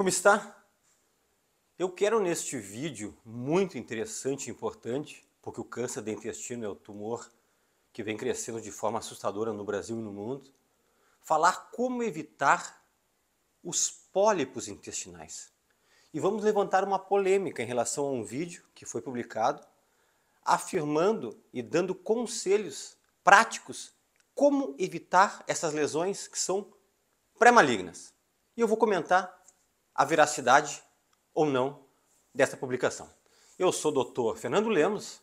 Como está? Eu quero neste vídeo muito interessante e importante, porque o câncer de intestino é o tumor que vem crescendo de forma assustadora no Brasil e no mundo, falar como evitar os pólipos intestinais. E vamos levantar uma polêmica em relação a um vídeo que foi publicado afirmando e dando conselhos práticos como evitar essas lesões que são pré-malignas. E eu vou comentar a veracidade ou não dessa publicação. Eu sou o Dr. Fernando Lemos,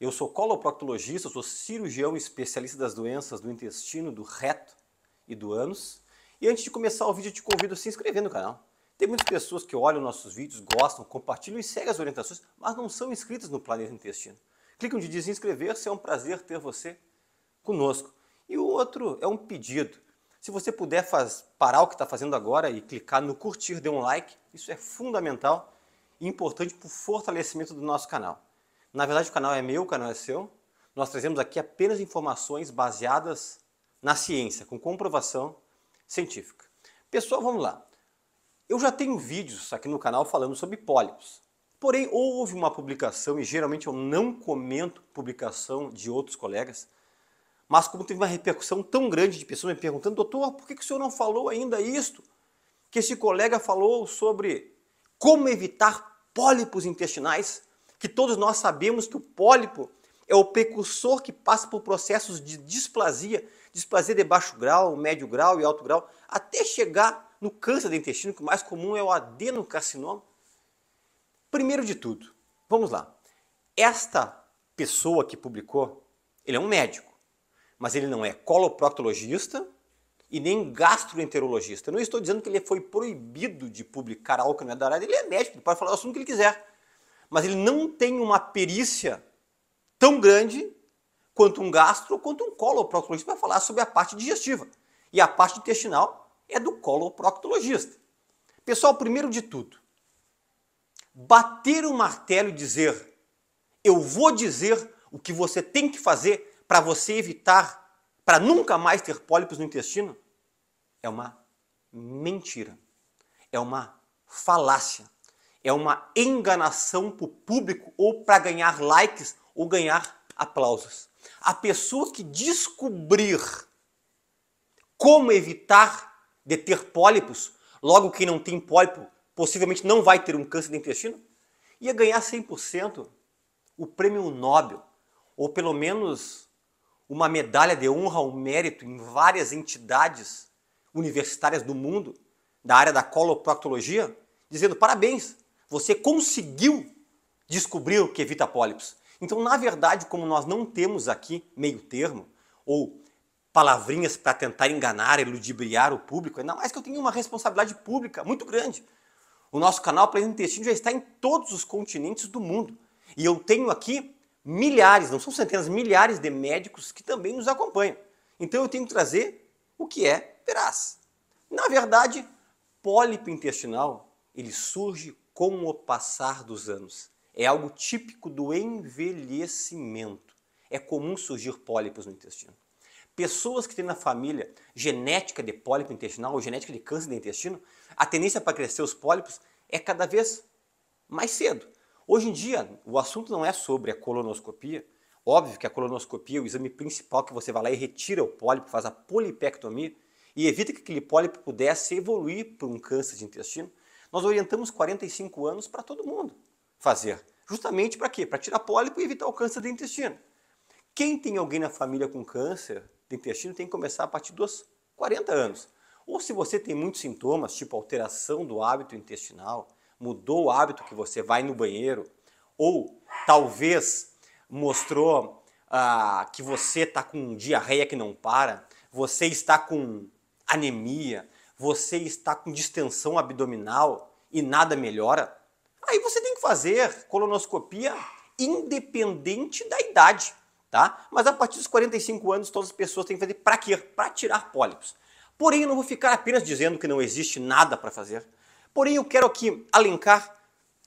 eu sou coloproctologista, sou cirurgião especialista das doenças do intestino, do reto e do ânus. E antes de começar o vídeo, eu te convido a se inscrever no canal. Tem muitas pessoas que olham nossos vídeos, gostam, compartilham e seguem as orientações, mas não são inscritas no Planeta Intestino. Clicam de desinscrever-se, é um prazer ter você conosco. E o outro é um pedido. Se você puder faz, parar o que está fazendo agora e clicar no curtir, dê um like, isso é fundamental e importante para o fortalecimento do nosso canal. Na verdade, o canal é meu, o canal é seu. Nós trazemos aqui apenas informações baseadas na ciência, com comprovação científica. Pessoal, vamos lá. Eu já tenho vídeos aqui no canal falando sobre pólipos. Porém, houve uma publicação, e geralmente eu não comento publicação de outros colegas, mas como teve uma repercussão tão grande de pessoas me perguntando, doutor, por que, que o senhor não falou ainda isto? Que esse colega falou sobre como evitar pólipos intestinais, que todos nós sabemos que o pólipo é o precursor que passa por processos de displasia, displasia de baixo grau, médio grau e alto grau, até chegar no câncer do intestino, que o mais comum é o adenocarcinoma. Primeiro de tudo, vamos lá. Esta pessoa que publicou, ele é um médico mas ele não é coloproctologista e nem gastroenterologista. Eu não estou dizendo que ele foi proibido de publicar algo que não é da área, ele é médico, ele pode falar o assunto que ele quiser. Mas ele não tem uma perícia tão grande quanto um gastro, quanto um coloproctologista para falar sobre a parte digestiva. E a parte intestinal é do coloproctologista. Pessoal, primeiro de tudo, bater o martelo e dizer eu vou dizer o que você tem que fazer para você evitar, para nunca mais ter pólipos no intestino, é uma mentira, é uma falácia, é uma enganação para o público ou para ganhar likes ou ganhar aplausos. A pessoa que descobrir como evitar de ter pólipos, logo quem não tem pólipo possivelmente não vai ter um câncer de intestino, ia ganhar 100% o prêmio Nobel, ou pelo menos uma medalha de honra ao mérito em várias entidades universitárias do mundo, da área da coloproctologia, dizendo parabéns, você conseguiu descobrir o que evita pólipos. Então, na verdade, como nós não temos aqui meio termo, ou palavrinhas para tentar enganar e ludibriar o público, ainda mais que eu tenho uma responsabilidade pública muito grande. O nosso canal Planeta Intestino já está em todos os continentes do mundo. E eu tenho aqui milhares, não são centenas, milhares de médicos que também nos acompanham. Então eu tenho que trazer o que é veraz. Na verdade, pólipo intestinal, ele surge com o passar dos anos. É algo típico do envelhecimento. É comum surgir pólipos no intestino. Pessoas que têm na família genética de pólipo intestinal ou genética de câncer de intestino, a tendência para crescer os pólipos é cada vez mais cedo. Hoje em dia, o assunto não é sobre a colonoscopia. Óbvio que a colonoscopia é o exame principal que você vai lá e retira o pólipo, faz a polipectomia e evita que aquele pólipo pudesse evoluir para um câncer de intestino. Nós orientamos 45 anos para todo mundo fazer. Justamente para quê? Para tirar pólipo e evitar o câncer de intestino. Quem tem alguém na família com câncer de intestino tem que começar a partir dos 40 anos. Ou se você tem muitos sintomas, tipo alteração do hábito intestinal, mudou o hábito que você vai no banheiro, ou talvez mostrou ah, que você está com diarreia que não para, você está com anemia, você está com distensão abdominal e nada melhora, aí você tem que fazer colonoscopia independente da idade, tá? Mas a partir dos 45 anos todas as pessoas têm que fazer para quê? Para tirar pólipos. Porém, eu não vou ficar apenas dizendo que não existe nada para fazer. Porém, eu quero aqui alencar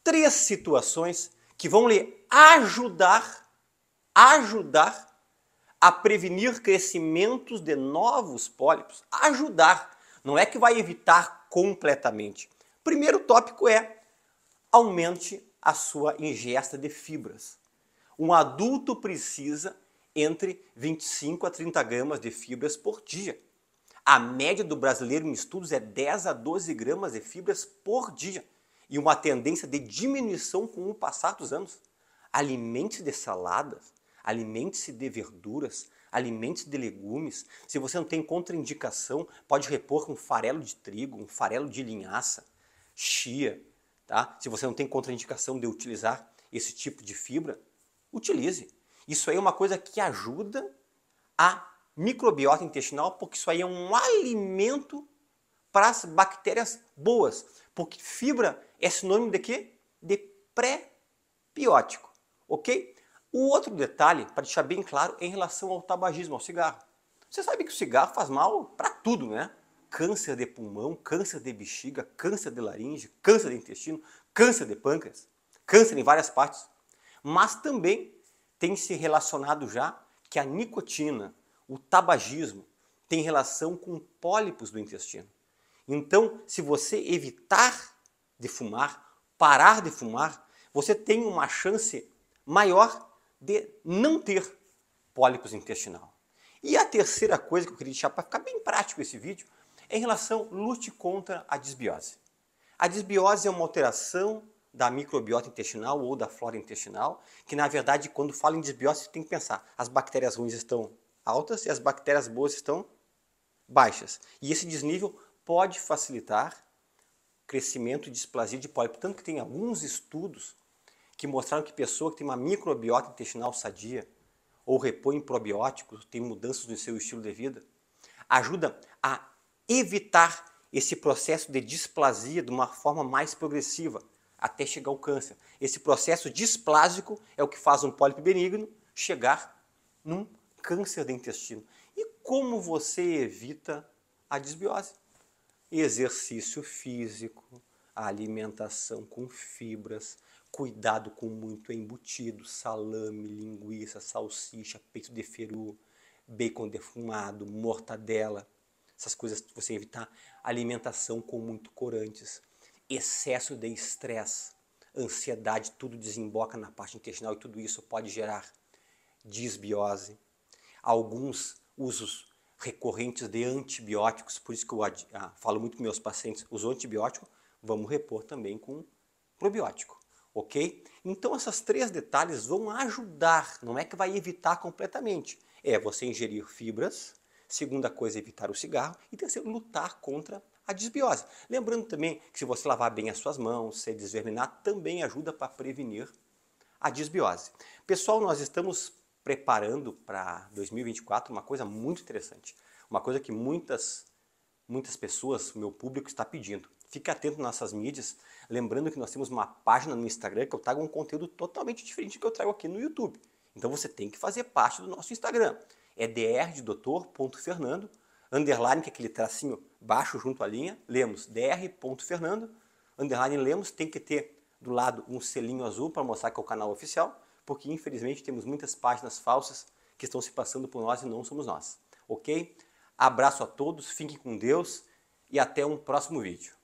três situações que vão lhe ajudar, ajudar a prevenir crescimentos de novos pólipos. Ajudar, não é que vai evitar completamente. Primeiro tópico é aumente a sua ingesta de fibras. Um adulto precisa entre 25 a 30 gramas de fibras por dia. A média do brasileiro em estudos é 10 a 12 gramas de fibras por dia e uma tendência de diminuição com o passar dos anos. Alimente-se de saladas, alimente-se de verduras, alimente-se de legumes. Se você não tem contraindicação, pode repor com farelo de trigo, um farelo de linhaça, chia. Tá? Se você não tem contraindicação de utilizar esse tipo de fibra, utilize. Isso aí é uma coisa que ajuda a microbiota intestinal, porque isso aí é um alimento para as bactérias boas. Porque fibra é sinônimo de quê? De pré-biótico, ok? O outro detalhe, para deixar bem claro, é em relação ao tabagismo, ao cigarro. Você sabe que o cigarro faz mal para tudo, né? Câncer de pulmão, câncer de bexiga, câncer de laringe, câncer de intestino, câncer de pâncreas, câncer em várias partes. Mas também tem se relacionado já que a nicotina, o tabagismo tem relação com pólipos do intestino. Então, se você evitar de fumar, parar de fumar, você tem uma chance maior de não ter pólipos intestinal. E a terceira coisa que eu queria deixar para ficar bem prático esse vídeo é em relação lute contra a desbiose. A desbiose é uma alteração da microbiota intestinal ou da flora intestinal, que na verdade quando fala em desbiose tem que pensar, as bactérias ruins estão altas e as bactérias boas estão baixas. E esse desnível pode facilitar crescimento e displasia de pólipo. Tanto que tem alguns estudos que mostraram que pessoa que tem uma microbiota intestinal sadia ou repõe probióticos, tem mudanças no seu estilo de vida, ajuda a evitar esse processo de displasia de uma forma mais progressiva até chegar ao câncer. Esse processo displásico é o que faz um pólipo benigno chegar num câncer de intestino. E como você evita a desbiose? Exercício físico, alimentação com fibras, cuidado com muito embutido, salame, linguiça, salsicha, peito de peru, bacon defumado, mortadela. Essas coisas você evitar alimentação com muito corantes, excesso de estresse, ansiedade, tudo desemboca na parte intestinal e tudo isso pode gerar disbiose alguns usos recorrentes de antibióticos, por isso que eu ah, falo muito com meus pacientes, os antibióticos, vamos repor também com probiótico, ok? Então essas três detalhes vão ajudar, não é que vai evitar completamente, é você ingerir fibras, segunda coisa é evitar o cigarro e terceiro lutar contra a desbiose. Lembrando também que se você lavar bem as suas mãos, se desverminar, também ajuda para prevenir a desbiose. Pessoal, nós estamos preparando para 2024 uma coisa muito interessante, uma coisa que muitas muitas pessoas, meu público está pedindo. Fique atento nas nossas mídias, lembrando que nós temos uma página no Instagram que eu trago um conteúdo totalmente diferente do que eu trago aqui no YouTube. Então você tem que fazer parte do nosso Instagram. É dr.doutor.fernando, underline, que é aquele tracinho baixo junto à linha, lemos dr.fernando, underline lemos, tem que ter do lado um selinho azul para mostrar que é o canal oficial porque infelizmente temos muitas páginas falsas que estão se passando por nós e não somos nós. Ok? Abraço a todos, fiquem com Deus e até um próximo vídeo.